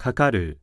かかる